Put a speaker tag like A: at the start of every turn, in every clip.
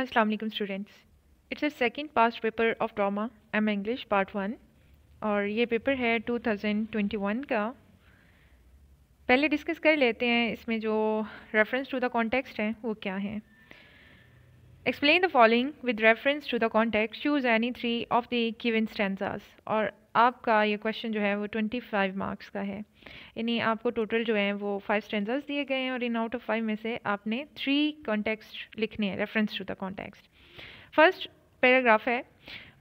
A: Aslam students it's a second past paper of drama M English part one और ये paper है 2021 का पहले डिस्कस कर लेते हैं इसमें जो रेफरेंस टू द कॉन्टेक्स्ट हैं वो क्या है explain the following with reference to the context choose any three of the given stanzas और आपका ये क्वेश्चन जो है वो ट्वेंटी फाइव मार्क्स का है यानी आपको टोटल जो है वो फाइव स्टेंजर्स दिए गए हैं और इन आउट ऑफ फाइव में से आपने थ्री कॉन्टेक्स्ट लिखने हैं reference to the context first paragraph है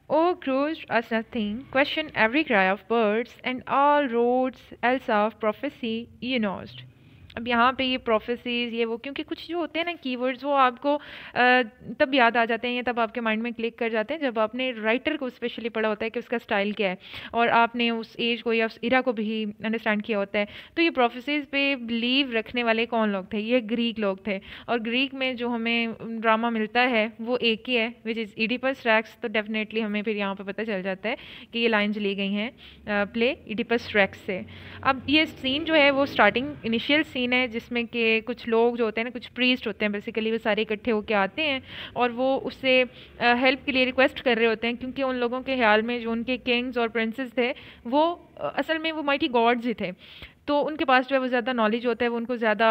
A: O grows us nothing question every cry of birds and all roads else of prophecy unused अब यहाँ पे ये प्रोफेसिस ये वो क्योंकि कुछ जो होते हैं ना कीवर्ड्स वो आपको तब याद आ जाते हैं या तब आपके माइंड में क्लिक कर जाते हैं जब आपने राइटर को स्पेशली पढ़ा होता है कि उसका स्टाइल क्या है और आपने उस एज को या उस इरा को भी अंडरस्टैंड किया होता है तो ये प्रोफेसिस पे बिलीव रखने वाले कौन लोग थे ये ग्रीक लोग थे और ग्रीक में जो हमें ड्रामा मिलता है वो एक ही है विच इज़ इडिपस रैक्स तो डेफिनेटली हमें फिर यहाँ पर पता चल जाता है कि ये लाइन्स ली गई हैं प्ले इडिपस रैक्स से अब ये सीन जो है वो स्टार्टिंग इनिशियल सीन सीन है जिसमें कि कुछ लोग जो होते हैं ना कुछ प्रीस्ट होते हैं बेसिकली वो सारे इकट्ठे होकर आते हैं और वो उससे हेल्प के लिए रिक्वेस्ट कर रहे होते हैं क्योंकि उन लोगों के ख्याल में जो उनके किंग्स और प्रिंसेस थे वो असल में वो माइटी गॉड्स ही थे तो उनके पास जो है वो ज़्यादा नॉलेज होता है वो उनको ज़्यादा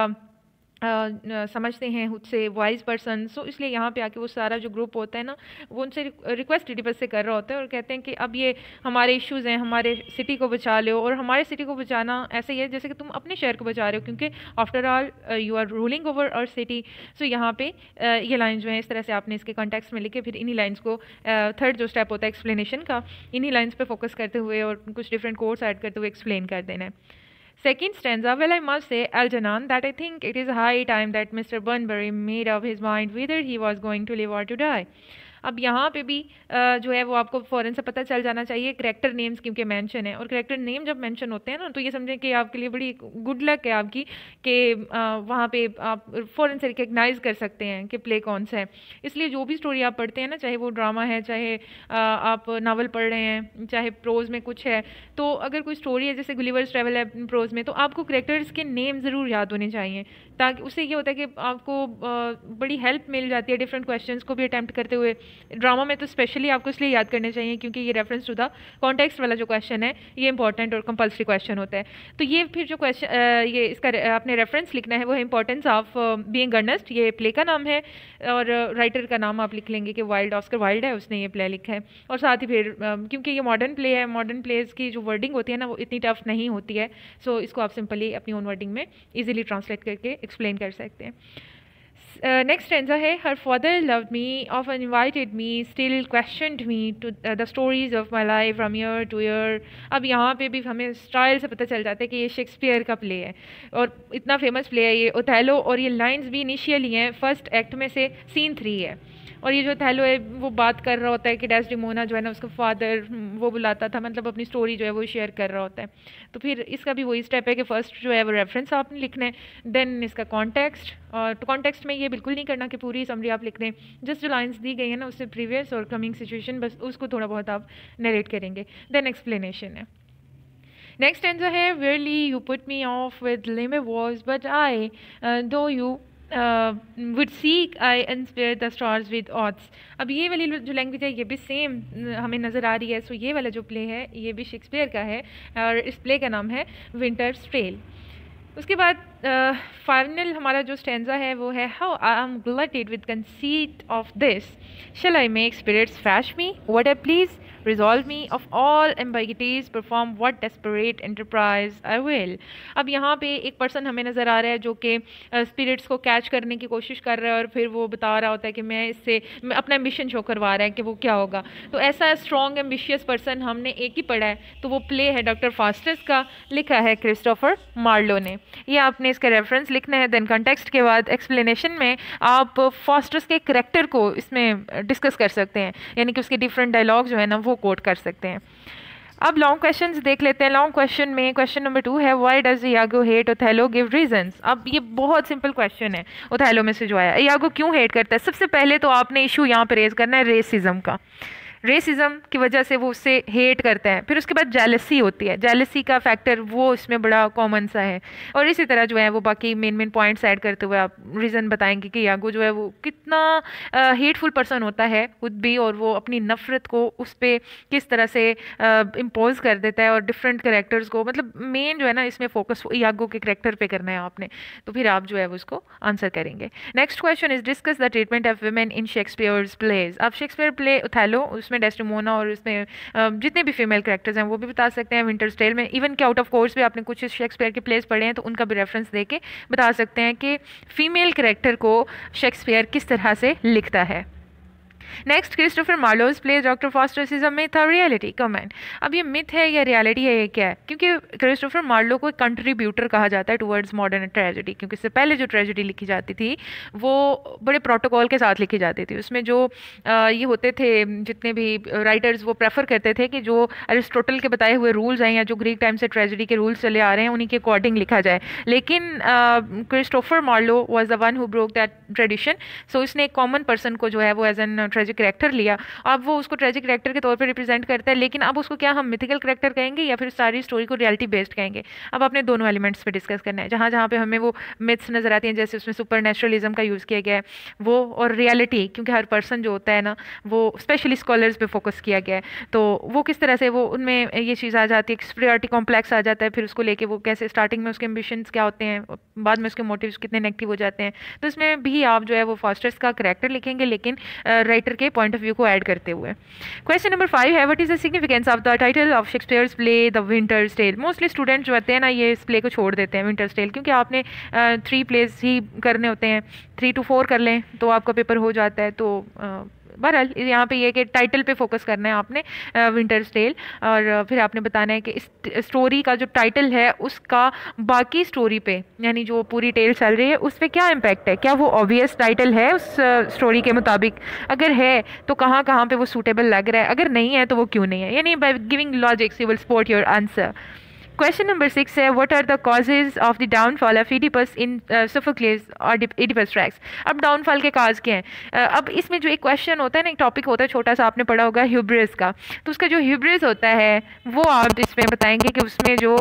A: समझते हैं खुद से वाइज पर्सन सो इसलिए यहाँ पे आके वो सारा जो ग्रुप होता है ना वो उनसे रिक्वेस्ट डीडीपस से कर रहा होता है और कहते हैं कि अब ये हमारे इश्यूज़ हैं हमारे सिटी को बचा लो और हमारे सिटी को बचाना ऐसे ही है जैसे कि तुम अपने शहर को बचा रहे हो क्योंकि after all you are ruling over our city so यहाँ पर ये लाइन जो है इस तरह से आपने इसके कॉन्टेक्ट में लिखे फिर इन्हीं लाइन्स को थर्ड uh, जो स्टेप होता है एक्सप्लेनेशन का इन्हीं लाइन्स पर फोकस करते हुए और कुछ डिफरेंट कोर्स एड करते हुए एक्सप्लेन कर देना है Second stanza, well, I must say, Algernon, that I think it is high time that Mr. Bunbury made up his mind whether he was going to live or to die. अब यहाँ पे भी जो है वो आपको फ़ौरन से पता चल जाना चाहिए करेक्टर नेम्स क्योंकि मैंशन है और करेक्टर नेम जब मैंशन होते हैं ना तो ये समझें कि आपके लिए बड़ी गुड लक है आपकी कि वहाँ पर आप फ़ौरन से रिकगनाइज़ कर सकते हैं कि प्ले कौन सा है इसलिए जो भी स्टोरी आप पढ़ते हैं ना चाहे वो ड्रामा है चाहे आप नावल पढ़ रहे हैं चाहे प्रोज़ में कुछ है तो अगर कोई स्टोरी है जैसे गुलीवर्स ट्रैवल है प्रोज़ में तो आपको करेक्टर्स के नेम ज़रूर याद होने चाहिए ताकि उससे ये होता है कि आपको बड़ी हेल्प मिल जाती है डिफरेंट क्वेश्चन को भी अटैम्प्ट करते हुए ड्रामा में तो स्पेशली आपको इसलिए याद करने चाहिए क्योंकि ये रेफरेंस टू द कॉन्टेक्स्ट वाला जो क्वेश्चन है ये इंपॉर्टेंट और कंपल्सरी क्वेश्चन होता है तो ये फिर जो क्वेश्चन ये इसका आपने रेफरेंस लिखना है वो है इंपॉर्टेंस ऑफ बींग गर्नस्ट ये प्ले का नाम है और राइटर का नाम आप लिख लेंगे कि वाइल्ड ऑस्कर वाइल्ड है उसने ये प्ले लिखा है और साथ ही फिर क्योंकि ये मॉडर्न प्ले है मॉडर्न प्लेज की जो वर्डिंग होती है ना वो इतनी टफ नहीं होती है सो इसको आप सिंपली अपनी ओन वर्डिंग में ईजिली ट्रांसलेट करके एक्सप्लेन कर सकते हैं नेक्स्ट एंसा uh, है her father love me oft invited me still question me to the stories of my life from year to year अब यहाँ पे भी हमें स्टाइल से पता चल जाता है कि ये शेक्सपियर का प्ले है और इतना फेमस प्ले है ये ओथेलो और ये लाइंस भी इनिशियली हैं फर्स्ट एक्ट में से सीन थ्री है और ये जो थैलो है वो बात कर रहा होता है कि डैस डिमोना जो है ना उसका फादर वो बुलाता था मतलब अपनी स्टोरी जो है वो शेयर कर रहा होता है तो फिर इसका भी वही स्टेप है कि फ़र्स्ट जो है वो रेफरेंस आपने लिखना है देन इसका कॉन्टेक्स्ट और कॉन्टेक्स्ट तो में ये बिल्कुल नहीं करना कि पूरी समरी आप लिख दें जिस जो लाइन्स दी गई है ना उससे प्रीवियस और कमिंग सिचुएशन बस उसको थोड़ा बहुत आप नरेट करेंगे देन एक्सप्लेनेशन है नेक्स्ट जो है warily you put me off with lime was but I though you would seek I inspire the stars with oaths अब ये वाली जो लैंग्वेज है ये भी सेम uh, हमें नज़र आ रही है सो ये वाला जो प्ले है ये भी शेक्सपियर का है और इस प्ले का नाम है विंटर स्ट्रेल उसके बाद फाइनल uh, हमारा जो स्टेंजा है वो है how I am glutted with conceit of this shall I make spirits fetch me what I please resolve me of all ambiguities perform what desperate enterprise I will अब यहाँ पे एक person हमें नज़र आ रहा है जो कि स्पिरिट्स को कैच करने की कोशिश कर रहा है और फिर वो बता रहा होता है कि मैं इससे मैं अपना एम्बिशन शो करवा रहा है कि वो क्या होगा तो ऐसा स्ट्रॉन्ग एम्बिशियस पर्सन हमने एक ही पढ़ा है तो वो प्ले है डॉक्टर फास्टस का लिखा है क्रिस्टोफर मार्लो ने यह आपने इसका रेफरेंस लिखना है देन कॉन्टेक्सट के बाद एक्सप्लेनेशन में आप फास्टस के करेक्टर को इसमें डिस्कस कर सकते हैं यानी कि उसके डिफरेंट डायलॉग जो है ना वो कोट कर सकते हैं अब लॉन्ग क्वेश्चन देख लेते हैं लॉन्ग क्वेश्चन में क्वेश्चन नंबर टू है why does Iago hate Othello give reasons अब ये बहुत सिंपल क्वेश्चन है ओथेलो में से जो आया यागो क्यों हेट करता है सबसे पहले तो आपने इशू यहाँ पर रेज करना है रेसिज्म का रेसिज्म की वजह से वो उससे हेट करते हैं फिर उसके बाद जेलसी होती है जेलसी का फैक्टर वो इसमें बड़ा कॉमन सा है और इसी तरह जो है वो बाकी मेन मेन पॉइंट्स ऐड करते हुए आप रीज़न बताएंगे कि यागो जो है वो कितना हेटफुल पर्सन होता है खुद भी और वो अपनी नफ़रत को उस पर किस तरह से इम्पोज कर देता है और डिफरेंट करेक्टर्स को मतलब मेन जो है ना इसमें फोकस यागो के करेक्टर पर करना है आपने तो फिर आप जो है वो उसको आंसर करेंगे next question is discuss the treatment of women in Shakespeare's plays आप शेक्सपियर प्ले उथैलो उसमें इसमें डेस्टमोना और इसमें जितने भी फीमेल करेक्टर्स हैं वो भी बता सकते हैं विंटर स्टेल में इवन के आउट ऑफ कोर्स भी आपने कुछ शेक्सपियर के प्लेस पढ़े हैं तो उनका भी रेफरेंस दे के बता सकते हैं कि फ़ीमेल करेक्टर को शेक्सपियर किस तरह से लिखता है next Christopher Marlowe's plays doctor Faustus is a myth or reality comment अब ये मिथ है या रियलिटी है ये क्या है क्योंकि क्रिस्टोफर मार्लो को कंट्रीब्यूटर कहा जाता है टुवर्ड्स मॉडर्न ट्रेजिडी क्योंकि इससे पहले जो ट्रेजिडी लिखी जाती थी वो बड़े प्रोटोकॉल के साथ लिखी जाती थी उसमें जो आ, ये होते थे जितने भी राइटर्स वो प्रेफर करते थे कि जो अरिस्टोटल के बताए हुए रूल्स हैं या जो ग्रीक टाइम से ट्रेजिडी के रूल्स चले आ रहे हैं उन्हीं के अकॉर्डिंग लिखा जाए लेकिन Christopher Marlowe was the one who broke that tradition so इसने एक कॉमन पर्सन को जो है वो एज एन ट्रेजिक करेक्टर लिया अब वो उसको ट्रेजिक करेक्टर के तौर पर रिप्रेजेंट करता है लेकिन अब उसको क्या हम मिथिकल करेक्टर कहेंगे या फिर सारी स्टोरी को रियलिटी बेस्ड कहेंगे अब अपने दोनों एलिमेंट्स पर डिस्कस करना है जहाँ जहाँ पर हमें वो मिथ्स नज़र आती हैं जैसे उसमें सुपर का यूज़ किया गया है वो और रियलिटी क्योंकि हर पर्सन जो होता है ना वो स्पेशली स्कॉलर्स पर फोकस किया गया है तो वो किस तरह से वो उनमें ये चीज़ आ जाती है एक्सप्रियॉरिटी कॉम्प्लेक्स आ जाता है फिर उसको लेके वो कैसे स्टार्टिंग में उसके एम्बिशंस क्या होते हैं बाद में उसके मोटिव्स कितने नेगेटिव हो जाते हैं तो इसमें भी आप जो है वो फास्टर्स का करेक्टर लिखेंगे लेकिन राइट राइटर के पॉइंट ऑफ व्यू को ऐड करते हुए क्वेश्चन नंबर फाइव है what is the significance of the title of Shakespeare's play the winter's tale mostly student जो होते हैं ना ये इस प्ले को छोड़ देते हैं विंटर स्टेल क्योंकि आपने थ्री प्लेस ही करने होते हैं थ्री टू फोर कर लें तो आपका पेपर हो जाता है तो बहरहाल यहाँ पे ये कि टाइटल पे फोकस करना है आपने विंटर्स टेल और फिर आपने बताना है कि इस स्टोरी का जो टाइटल है उसका बाकी स्टोरी पे यानी जो पूरी टेल चल रही है उस पर क्या इम्पैक्ट है क्या वो ऑब्वियस टाइटल है उस स्टोरी के मुताबिक अगर है तो कहाँ कहाँ पर वो सूटेबल लग रहा है अगर नहीं है तो वो क्यों नहीं है यानी by giving logics you will support your answer question number six है what are the causes of the downfall of Oedipus in Sophocles और इडिपस ट्रैक्स अब डाउनफॉल के काज क्या हैं uh, अब इसमें जो एक क्वेश्चन होता है ना एक टॉपिक होता है छोटा सा आपने पढ़ा होगा ह्यूब्रेस का तो उसका जो ह्यूब्रेस होता है वो आप इसमें बताएंगे कि उसमें जो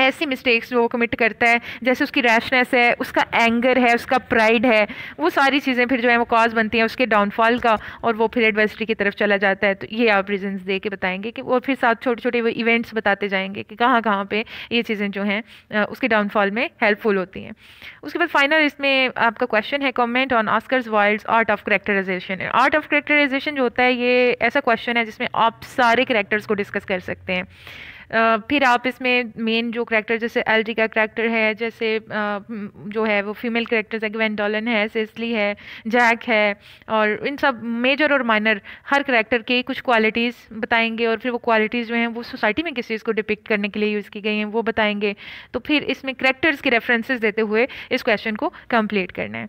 A: ऐसी मिस्टेक्स जो वो कमिट करता है जैसे उसकी रैशनेस है उसका एंगर है उसका प्राइड है वो सारी चीज़ें फिर जो है वो कॉज बनती हैं उसके डाउनफॉल का और वो फिर एडवर्सिटी की तरफ चला जाता है तो ये आप रीजन दे के बताएंगे कि और फिर साथ छोटे छोटे वो इवेंट्स बताते जाएंगे कि कहाँ कहाँ पर ये चीज़ें जो हैं उसके डाउनफॉल में हेल्पफुल होती हैं उसके बाद फाइनल इसमें आपका क्वेश्चन है comment on Oscar Wilde's art of characterization art of characterization जो होता है ये ऐसा क्वेश्चन है जिसमें आप सारे करेक्टर्स को डिस्कस कर सकते हैं फिर आप इसमें मेन जो करेक्टर जैसे जी का करेक्टर है जैसे जो है वो फीमेल करेक्टर्स है डॉलन है सेसली है जैक है और इन सब मेजर और माइनर हर करेक्टर के कुछ क्वालिटीज़ बताएंगे और फिर वो क्वालिटीज़ जो हैं वो सोसाइटी में किस चीज़ को डिपिक्ट करने के लिए यूज़ की गई हैं वो बताएंगे तो फिर इसमें करेक्टर्स के रेफरेंसेज देते हुए इस क्वेश्चन को कम्प्लीट करना है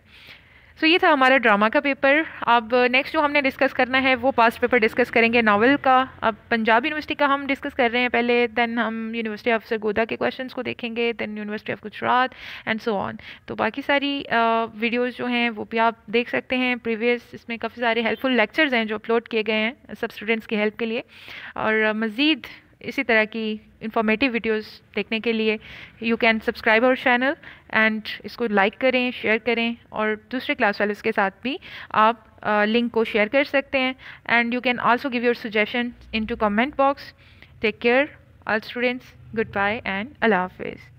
A: सो so, ये था हमारा ड्रामा का पेपर अब नेक्स्ट uh, जो हमने डिस्कस करना है वो पास्ट पेपर डिस्कस करेंगे नावल का अब पंजाब यूनिवर्सिटी का हम डिस्कस कर रहे हैं पहले दैन हम यूनिवर्सिटी ऑफ सरगोदा के क्वेश्चन को देखेंगे then university of Gujarat and so on तो बाकी सारी वीडियोज़ uh, जो हैं वो भी आप देख सकते हैं प्रीवियस इसमें काफ़ी सारे हेल्पफुल लेक्चर्स हैं जो अपलोड किए गए हैं सब स्टूडेंट्स की हेल्प के लिए और uh, मज़ीद इसी तरह की इंफॉर्मेटिव वीडियोस देखने के लिए you can subscribe our channel and इसको लाइक करें शेयर करें और दूसरे क्लास वाले के साथ भी आप लिंक को शेयर कर सकते हैं and you can also give your suggestion in to comment box take care all students good bye and अल्लाह हाफिज़